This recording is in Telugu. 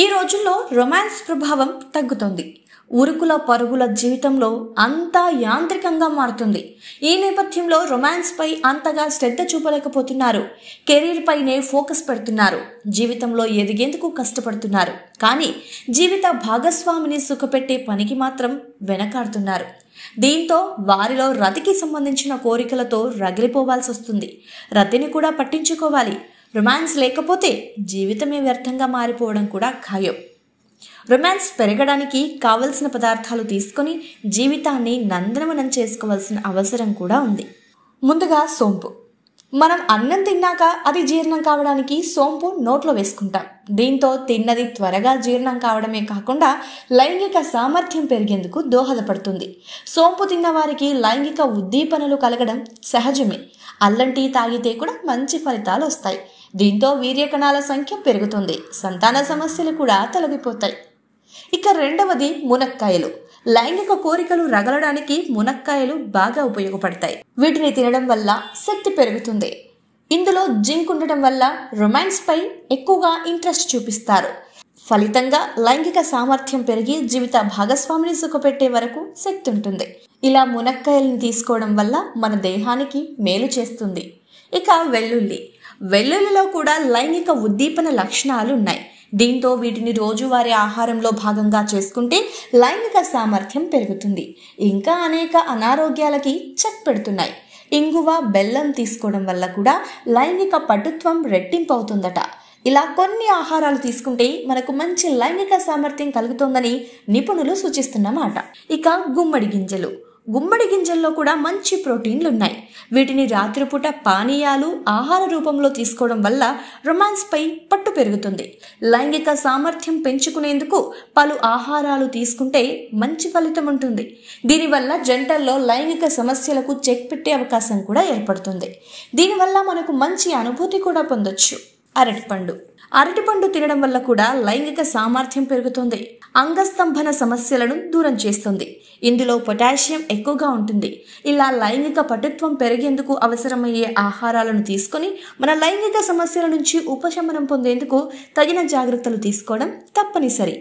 ఈ రోజుల్లో రొమాన్స్ ప్రభావం తగ్గుతుంది ఉరుకుల పరుగుల జీవితంలో అంతా యాంత్రికంగా మారుతుంది ఈ నేపథ్యంలో రొమాన్స్పై అంతగా శ్రద్ధ చూపలేకపోతున్నారు కెరీర్ పైనే ఫోకస్ పెడుతున్నారు జీవితంలో ఎదిగేందుకు కష్టపడుతున్నారు కానీ జీవిత భాగస్వామిని సుఖపెట్టే పనికి మాత్రం వెనకాడుతున్నారు దీంతో వారిలో రతికి సంబంధించిన కోరికలతో రగిలిపోవాల్సి వస్తుంది రతిని కూడా పట్టించుకోవాలి రొమాన్స్ లేకపోతే జీవితమే వ్యర్థంగా మారిపోవడం కూడా ఖాయం రొమాన్స్ పెరగడానికి కావలసిన పదార్థాలు తీసుకొని జీవితాన్ని నందనమనం చేసుకోవాల్సిన అవసరం కూడా ఉంది ముందుగా సోంపు మనం అన్నం తిన్నాక అది జీర్ణం కావడానికి సోంపు నోట్లో వేసుకుంటాం దీంతో తిన్నది త్వరగా జీర్ణం కావడమే కాకుండా లైంగిక సామర్థ్యం పెరిగేందుకు దోహదపడుతుంది సోంపు తిన్నవారికి లైంగిక ఉద్దీపనలు కలగడం సహజమే అల్లం టీ తాగితే కూడా మంచి ఫలితాలు వస్తాయి దీంతో వీర్యకణాల సంఖ్య పెరుగుతుంది సంతాన సమస్యలు కూడా తొలగిపోతాయి ఇక రెండవది మునక్కాయలు లైంగిక కోరికలు రగలడానికి మునక్కాయలు బాగా ఉపయోగపడతాయి వీటిని తినడం వల్ల శక్తి పెరుగుతుంది ఇందులో జింక్ ఉండటం వల్ల రొమాన్స్ పై ఎక్కువగా ఇంట్రెస్ట్ చూపిస్తారు ఫలితంగా లైంగిక సామర్థ్యం పెరిగి జీవిత భాగస్వామిని సుఖపెట్టే వరకు శక్తి ఉంటుంది ఇలా మునక్కాయలను తీసుకోవడం వల్ల మన దేహానికి మేలు చేస్తుంది ఇక వెల్లుల్లి వెల్లుల్లిలో కూడా లైంగిక ఉద్దీపన లక్షణాలు ఉన్నాయి దీంతో వీటిని రోజువారీ ఆహారంలో భాగంగా చేసుకుంటే లైంగిక సామర్థ్యం పెరుగుతుంది ఇంకా అనేక అనారోగ్యాలకి చెక్ పెడుతున్నాయి ఇంగువ బెల్లం తీసుకోవడం వల్ల కూడా లైంగిక పటుత్వం రెట్టింపు అవుతుందట ఇలా కొన్ని ఆహారాలు తీసుకుంటే మనకు మంచి లైంగిక సామర్థ్యం కలుగుతోందని నిపుణులు సూచిస్తున్నమాట ఇక గుమ్మడి గింజలు గుమ్మడి గింజల్లో కూడా మంచి ప్రోటీన్లు ఉన్నాయి వీటిని రాత్రిపూట పానీయాలు ఆహార రూపంలో తీసుకోవడం వల్ల రొమాన్స్పై పట్టు పెరుగుతుంది లైంగిక సామర్థ్యం పెంచుకునేందుకు పలు ఆహారాలు తీసుకుంటే మంచి ఫలితం ఉంటుంది దీనివల్ల జంటల్లో లైంగిక సమస్యలకు చెక్ పెట్టే అవకాశం కూడా ఏర్పడుతుంది దీనివల్ల మనకు మంచి అనుభూతి కూడా పొందొచ్చు అరటిపండు అరటిపండు తినడం వల్ల కూడా లైంగిక సామర్థ్యం పెరుగుతుంది అంగస్తంభన సమస్యలను దూరం చేస్తుంది ఇందులో పొటాషియం ఎక్కువగా ఉంటుంది ఇలా లైంగిక పటుత్వం పెరిగేందుకు అవసరమయ్యే ఆహారాలను తీసుకొని మన లైంగిక సమస్యల నుంచి ఉపశమనం పొందేందుకు తగిన జాగ్రత్తలు తీసుకోవడం తప్పనిసరి